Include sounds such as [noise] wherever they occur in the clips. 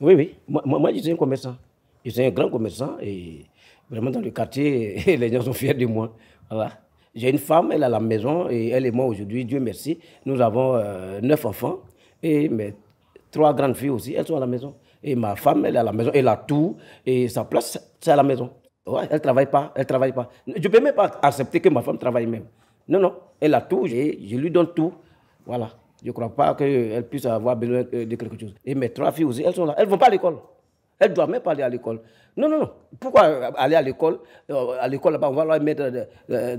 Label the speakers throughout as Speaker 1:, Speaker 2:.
Speaker 1: Oui, oui. Moi, moi, je suis un commerçant. Je suis un grand commerçant et vraiment dans le quartier, [laughs] les gens sont fiers de moi. Voilà. J'ai une femme, elle à la maison et elle et moi aujourd'hui, Dieu merci, nous avons euh, neuf enfants et mes trois grandes filles aussi, elles sont à la maison. Et ma femme, elle est à la maison, elle a tout et sa place, c'est à la maison. elle ne travaille pas, elle travaille pas. Je ne peux même pas accepter que ma femme travaille même. Non, non, elle a tout, je lui donne tout. Voilà. Je ne crois pas qu'elles puisse avoir besoin de quelque chose. Et mes trois filles aussi, elles sont là. Elles ne vont pas à l'école. Elles ne doivent même pas aller à l'école. Non, non, non. Pourquoi aller à l'école euh, À l'école, on va leur mettre euh,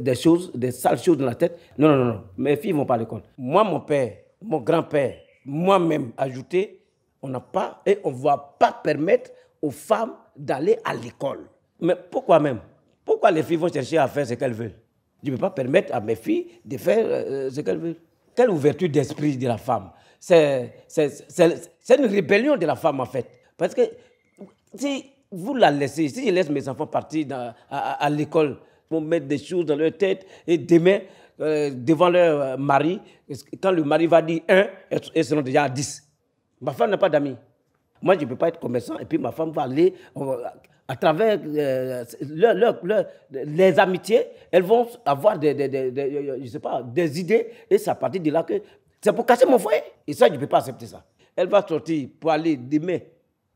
Speaker 1: des, choses, des sales choses dans la tête. Non, non, non. Mes filles ne vont pas à l'école. Moi, mon père, mon grand-père, moi-même ajouté, on n'a pas et on ne va pas permettre aux femmes d'aller à l'école. Mais pourquoi même Pourquoi les filles vont chercher à faire ce qu'elles veulent Je ne peux pas permettre à mes filles de faire euh, ce qu'elles veulent quelle ouverture d'esprit de la femme. C'est une rébellion de la femme, en fait. Parce que si vous la laissez, si je laisse mes enfants partir à, l'école pour mettre des choses dans leur tête, et demain, euh, devant leur euh, mari, quand le mari va dire un, elles seront déjà à dix. Ma femme n'a pas d'amis. Moi, je ne peux pas être commerçant, et puis ma femme va aller à travers euh, les amitiés, elles vont avoir des, des, des, euh, je sais pas, des idées et c'est à partir de là que c'est pour casser mon foyer. Et ça, je ne peux pas accepter ça. Elle va sortir pour aller demain.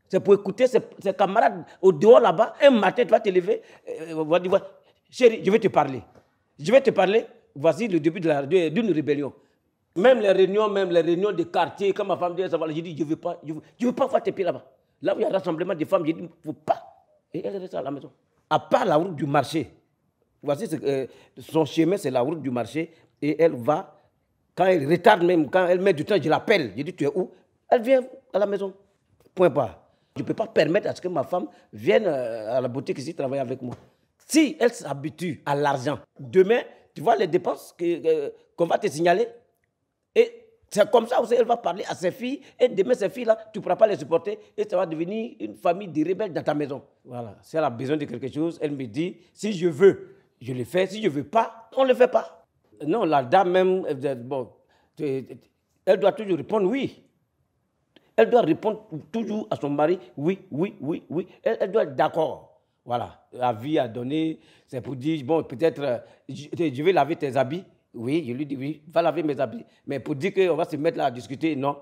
Speaker 1: C'est pour écouter ses, camarades au dehors là-bas. Un matin, tu vas te lever, euh, va dire, chérie, je vais te parler. Je vais te parler. Voici le début d'une rébellion. Même les réunions, même les réunions de quartier, quand ma femme dit, ça je dis, je ne veux pas, je veux, pas faire tes pieds là-bas. Là où il y a un rassemblement de femmes, je dis, il ne faut pas et elle reste à la maison. À part la route du marché. Voici euh, son chemin, c'est la route du marché. Et elle va, quand elle retarde même, quand elle met du temps, je l'appelle. Je dis, tu es où Elle vient à la maison. Point barre. Je ne peux pas permettre à ce que ma femme vienne euh, à la boutique ici travailler avec moi. Si elle s'habitue à l'argent, demain, tu vois les dépenses euh, qu'on va te signaler. Et c'est comme ça aussi, elle va parler à ses filles, et demain, ces filles-là, tu ne pourras pas les supporter, et ça va devenir une famille de rebelles dans ta maison. Voilà. Si elle a besoin de quelque chose, elle me dit, si je veux, je le fais, si je ne veux pas, on ne le fait pas. Non, la dame même, bon, elle doit toujours répondre oui. Elle doit répondre toujours à son mari, oui, oui, oui, oui. Elle, doit être d'accord. Voilà, la vie à donner, c'est pour dire, bon, peut-être, euh, je vais laver tes habits, oui, je lui dis, oui, va laver mes habits. Mais pour dire qu'on va se mettre là à discuter, non.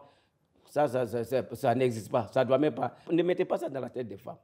Speaker 1: Ça, ça, ça, ça, n'existe pas. Ça ne doit même pas. Ne mettez pas ça dans la tête des femmes.